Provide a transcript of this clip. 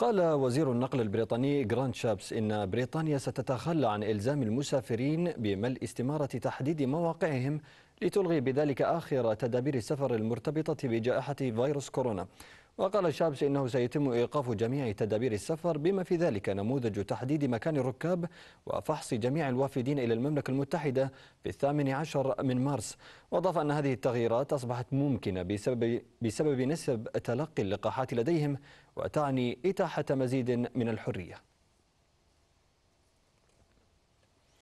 قال وزير النقل البريطاني جراند شابس إن بريطانيا ستتخلى عن إلزام المسافرين بملء استمارة تحديد مواقعهم لتلغي بذلك آخر تدابير السفر المرتبطة بجائحة فيروس كورونا وقال الشابس إنه سيتم إيقاف جميع تدابير السفر بما في ذلك نموذج تحديد مكان الركاب وفحص جميع الوافدين إلى المملكة المتحدة في الثامن عشر من مارس وأضاف أن هذه التغييرات أصبحت ممكنة بسبب, بسبب نسب تلقي اللقاحات لديهم وتعني إتاحة مزيد من الحرية